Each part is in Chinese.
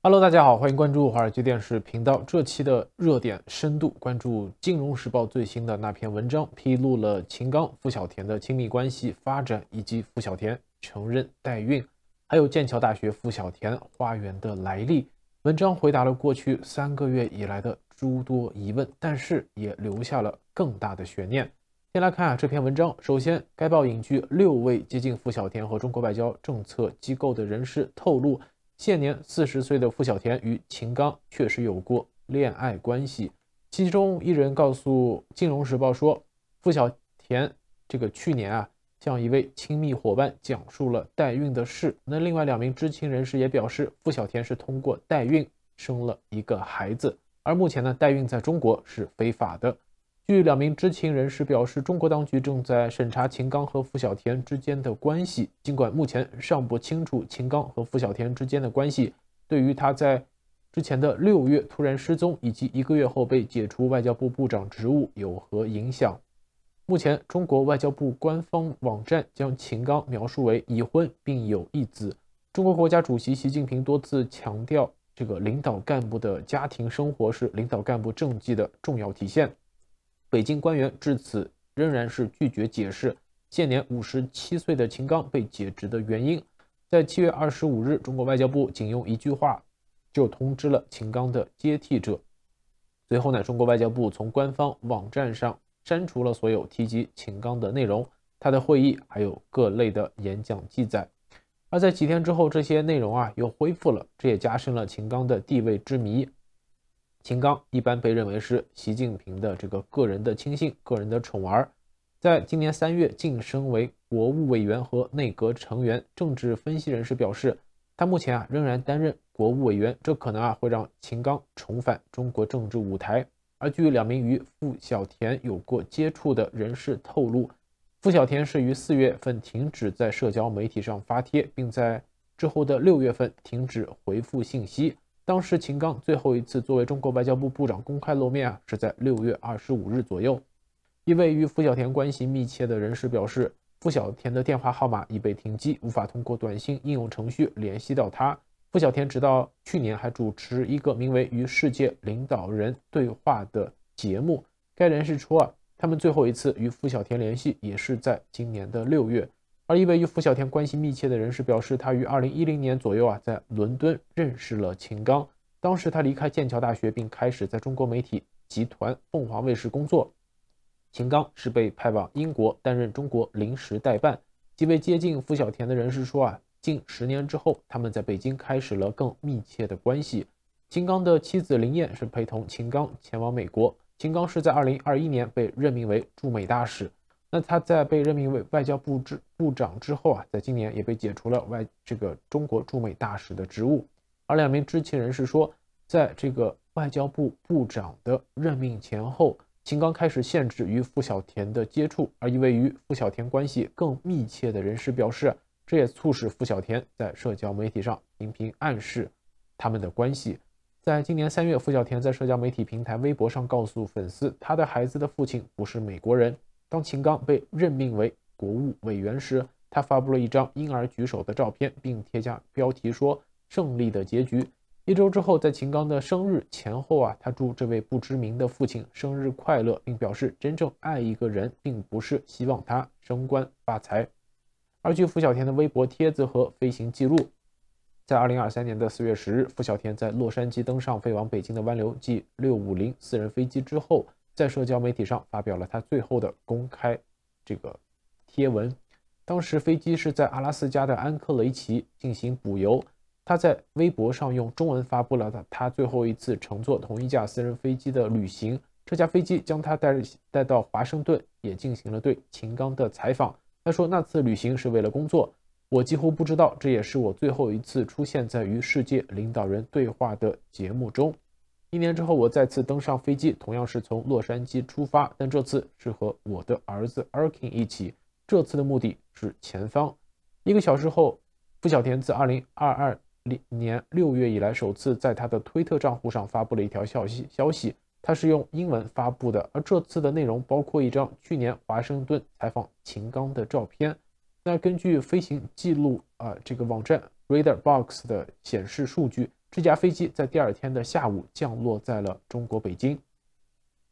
Hello，大家好，欢迎关注华尔街电视频道。这期的热点深度关注《金融时报》最新的那篇文章，披露了秦刚、付小田的亲密关系发展，以及付小田承认代孕，还有剑桥大学付小田花园的来历。文章回答了过去三个月以来的诸多疑问，但是也留下了更大的悬念。先来看啊这篇文章。首先，该报引据六位接近付小田和中国外交政策机构的人士透露。现年四十岁的付小田与秦刚确实有过恋爱关系。其中一人告诉《金融时报》说，付小田这个去年啊，向一位亲密伙伴讲述了代孕的事。那另外两名知情人士也表示，付小田是通过代孕生了一个孩子。而目前呢，代孕在中国是非法的。据两名知情人士表示，中国当局正在审查秦刚和傅小田之间的关系。尽管目前尚不清楚秦刚和傅小田之间的关系对于他在之前的六月突然失踪以及一个月后被解除外交部部长职务有何影响。目前，中国外交部官方网站将秦刚描述为已婚并有一子。中国国家主席习近平多次强调，这个领导干部的家庭生活是领导干部政绩的重要体现。北京官员至此仍然是拒绝解释，现年五十七岁的秦刚被解职的原因。在七月二十五日，中国外交部仅用一句话就通知了秦刚的接替者。随后呢，中国外交部从官方网站上删除了所有提及秦刚的内容，他的会议还有各类的演讲记载。而在几天之后，这些内容啊又恢复了，这也加深了秦刚的地位之谜。秦刚一般被认为是习近平的这个个人的亲信、个人的宠儿，在今年三月晋升为国务委员和内阁成员。政治分析人士表示，他目前啊仍然担任国务委员，这可能啊会让秦刚重返中国政治舞台。而据两名与傅小田有过接触的人士透露，傅小田是于四月份停止在社交媒体上发帖，并在之后的六月份停止回复信息。当时，秦刚最后一次作为中国外交部部长公开露面啊，是在六月二十五日左右。一位与傅小田关系密切的人士表示，傅小田的电话号码已被停机，无法通过短信应用程序联系到他。傅小田直到去年还主持一个名为“与世界领导人对话”的节目。该人士说啊，他们最后一次与傅小田联系也是在今年的六月。而一位与傅小天关系密切的人士表示，他于二零一零年左右啊，在伦敦认识了秦刚。当时他离开剑桥大学，并开始在中国媒体集团凤凰卫视工作。秦刚是被派往英国担任中国临时代办。几位接近傅小田的人士说啊，近十年之后，他们在北京开始了更密切的关系。秦刚的妻子林燕是陪同秦刚前往美国。秦刚是在二零二一年被任命为驻美大使。那他在被任命为外交部之部长之后啊，在今年也被解除了外这个中国驻美大使的职务。而两名知情人士说，在这个外交部部长的任命前后，秦刚开始限制与傅小田的接触。而一位与傅小田关系更密切的人士表示，这也促使傅小田在社交媒体上频频暗示他们的关系。在今年三月，傅小田在社交媒体平台微博上告诉粉丝，他的孩子的父亲不是美国人。当秦刚被任命为国务委员时，他发布了一张婴儿举手的照片，并添加标题说：“胜利的结局。”一周之后，在秦刚的生日前后啊，他祝这位不知名的父亲生日快乐，并表示真正爱一个人，并不是希望他升官发财。而据付小天的微博帖子和飞行记录，在二零二三年的四月十日，付小天在洛杉矶登上飞往北京的湾流 G 六五零私人飞机之后。在社交媒体上发表了他最后的公开这个贴文。当时飞机是在阿拉斯加的安克雷奇进行补油。他在微博上用中文发布了他他最后一次乘坐同一架私人飞机的旅行。这架飞机将他带带到华盛顿，也进行了对秦刚的采访。他说那次旅行是为了工作，我几乎不知道，这也是我最后一次出现在与世界领导人对话的节目中。一年之后，我再次登上飞机，同样是从洛杉矶出发，但这次是和我的儿子 Erkin 一起。这次的目的是前方。一个小时后，傅小田自2022年6月以来首次在他的推特账户上发布了一条消息，消息他是用英文发布的，而这次的内容包括一张去年华盛顿采访秦刚的照片。那根据飞行记录啊，这个网站 r a d a r b o x 的显示数据。这架飞机在第二天的下午降落在了中国北京。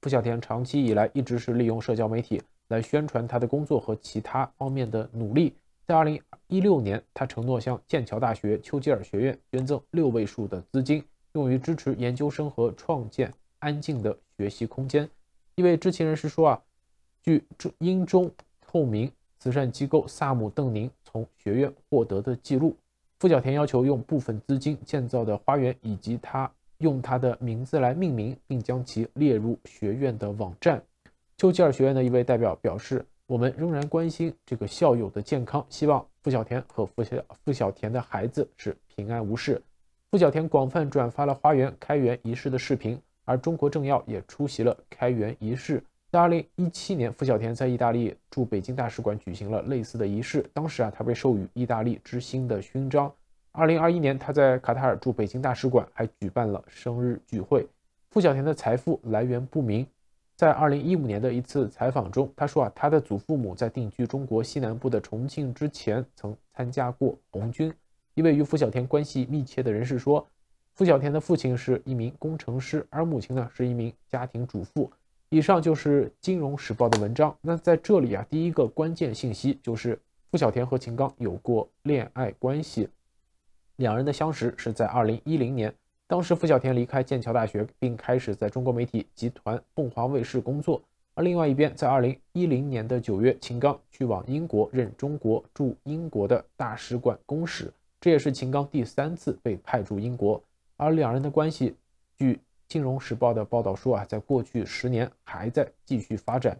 傅小天长期以来一直是利用社交媒体来宣传他的工作和其他方面的努力。在二零一六年，他承诺向剑桥大学丘吉尔学院捐赠六位数的资金，用于支持研究生和创建安静的学习空间。一位知情人士说：“啊，据英中透明慈善机构萨姆邓宁从学院获得的记录。”付小田要求用部分资金建造的花园，以及他用他的名字来命名，并将其列入学院的网站。丘吉尔学院的一位代表表示：“我们仍然关心这个校友的健康，希望付小田和付小付小田的孩子是平安无事。”付小田广泛转发了花园开园仪式的视频，而中国政要也出席了开园仪式。在二零一七年，傅小田在意大利驻北京大使馆举行了类似的仪式。当时啊，他被授予“意大利之星”的勋章。二零二一年，他在卡塔尔驻北京大使馆还举办了生日聚会。傅小田的财富来源不明。在二零一五年的一次采访中，他说啊，他的祖父母在定居中国西南部的重庆之前，曾参加过红军。一位与傅小田关系密切的人士说，傅小田的父亲是一名工程师，而母亲呢，是一名家庭主妇。以上就是《金融时报》的文章。那在这里啊，第一个关键信息就是傅小田和秦刚有过恋爱关系。两人的相识是在二零一零年，当时傅小田离开剑桥大学，并开始在中国媒体集团凤凰卫视工作。而另外一边，在二零一零年的九月，秦刚去往英国任中国驻英国的大使馆公使，这也是秦刚第三次被派驻英国。而两人的关系，据金融时报的报道说啊，在过去十年还在继续发展。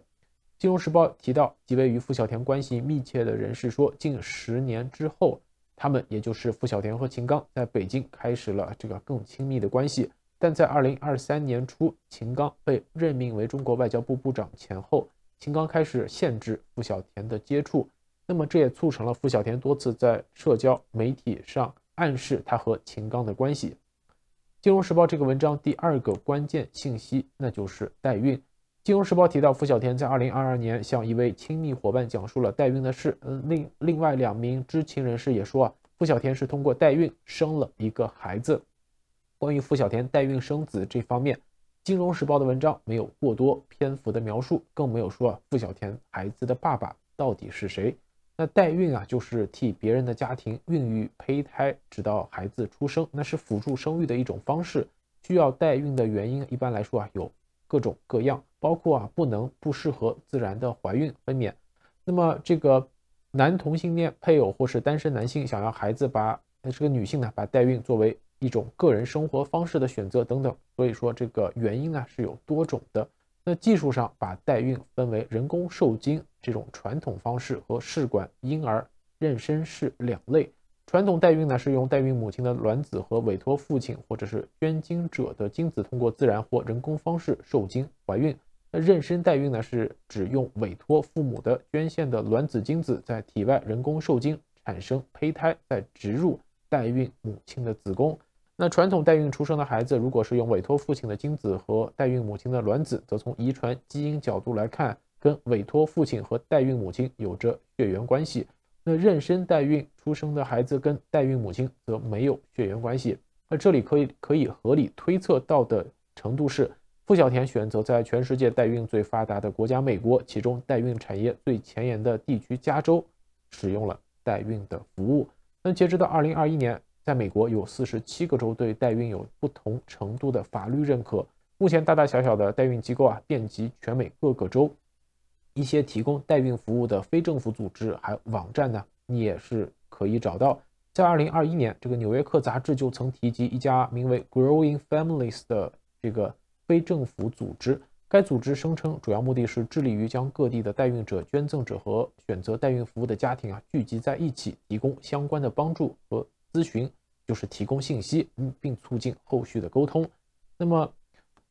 金融时报提到，几位与傅小田关系密切的人士说，近十年之后，他们也就是傅小田和秦刚在北京开始了这个更亲密的关系。但在二零二三年初，秦刚被任命为中国外交部部长前后，秦刚开始限制傅小田的接触。那么，这也促成了傅小田多次在社交媒体上暗示他和秦刚的关系。金融时报这个文章第二个关键信息，那就是代孕。金融时报提到，付小天在二零二二年向一位亲密伙伴讲述了代孕的事。嗯，另另外两名知情人士也说啊，付小天是通过代孕生了一个孩子。关于付小天代孕生子这方面，金融时报的文章没有过多篇幅的描述，更没有说啊，付小天孩子的爸爸到底是谁。那代孕啊，就是替别人的家庭孕育胚胎，直到孩子出生，那是辅助生育的一种方式。需要代孕的原因，一般来说啊，有各种各样，包括啊不能不适合自然的怀孕分娩，那么这个男同性恋配偶或是单身男性想要孩子，把这个女性呢把代孕作为一种个人生活方式的选择等等，所以说这个原因呢是有多种的。那技术上把代孕分为人工受精这种传统方式和试管婴儿妊娠式两类。传统代孕呢是用代孕母亲的卵子和委托父亲或者是捐精者的精子通过自然或人工方式受精怀孕。那妊娠代孕呢是指用委托父母的捐献的卵子精子在体外人工受精产生胚胎再植入代孕母亲的子宫。那传统代孕出生的孩子，如果是用委托父亲的精子和代孕母亲的卵子，则从遗传基因角度来看，跟委托父亲和代孕母亲有着血缘关系。那妊娠代孕出生的孩子跟代孕母亲则没有血缘关系。那这里可以可以合理推测到的程度是，付小田选择在全世界代孕最发达的国家美国，其中代孕产业最前沿的地区加州，使用了代孕的服务。那截止到二零二一年。在美国，有四十七个州对代孕有不同程度的法律认可。目前，大大小小的代孕机构啊，遍及全美各个州。一些提供代孕服务的非政府组织还网站呢，你也是可以找到。在二零二一年，这个《纽约客》杂志就曾提及一家名为 “Growing Families” 的这个非政府组织。该组织声称，主要目的是致力于将各地的代孕者、捐赠者和选择代孕服务的家庭啊聚集在一起，提供相关的帮助和。咨询就是提供信息，并促进后续的沟通。那么，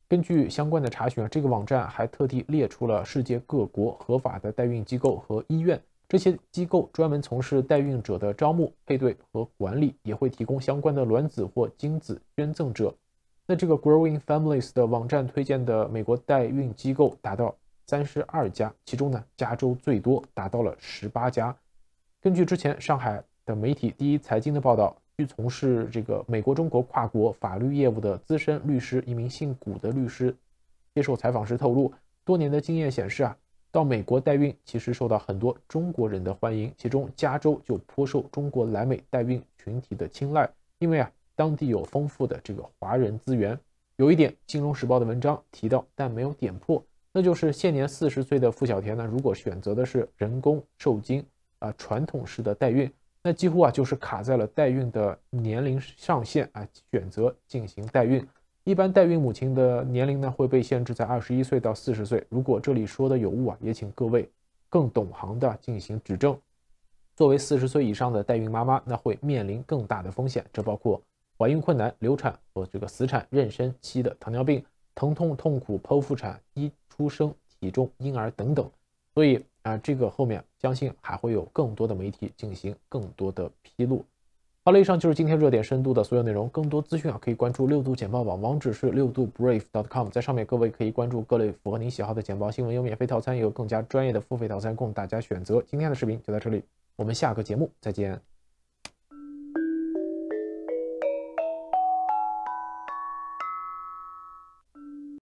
根据相关的查询啊，这个网站还特地列出了世界各国合法的代孕机构和医院。这些机构专门从事代孕者的招募、配对和管理，也会提供相关的卵子或精子捐赠者。那这个 Growing Families 的网站推荐的美国代孕机构达到三十二家，其中呢，加州最多达到了十八家。根据之前上海。的媒体第一财经的报道，据从事这个美国中国跨国法律业务的资深律师一名姓谷的律师接受采访时透露，多年的经验显示啊，到美国代孕其实受到很多中国人的欢迎，其中加州就颇受中国来美代孕群体的青睐，因为啊，当地有丰富的这个华人资源。有一点金融时报的文章提到，但没有点破，那就是现年四十岁的付小田呢，如果选择的是人工受精啊，传统式的代孕。那几乎啊就是卡在了代孕的年龄上限啊，选择进行代孕。一般代孕母亲的年龄呢会被限制在二十一岁到四十岁。如果这里说的有误啊，也请各位更懂行的进行指正。作为四十岁以上的代孕妈妈，那会面临更大的风险，这包括怀孕困难、流产和这个死产、妊娠期的糖尿病、疼痛、痛苦、剖腹产、一出生体重婴儿等等。所以。啊，这个后面相信还会有更多的媒体进行更多的披露。好了，以上就是今天热点深度的所有内容。更多资讯啊，可以关注六度简报网，网址是六度 brief.com，dot 在上面各位可以关注各类符合您喜好的简报新闻，有免费套餐，也有更加专业的付费套餐供大家选择。今天的视频就到这里，我们下个节目再见。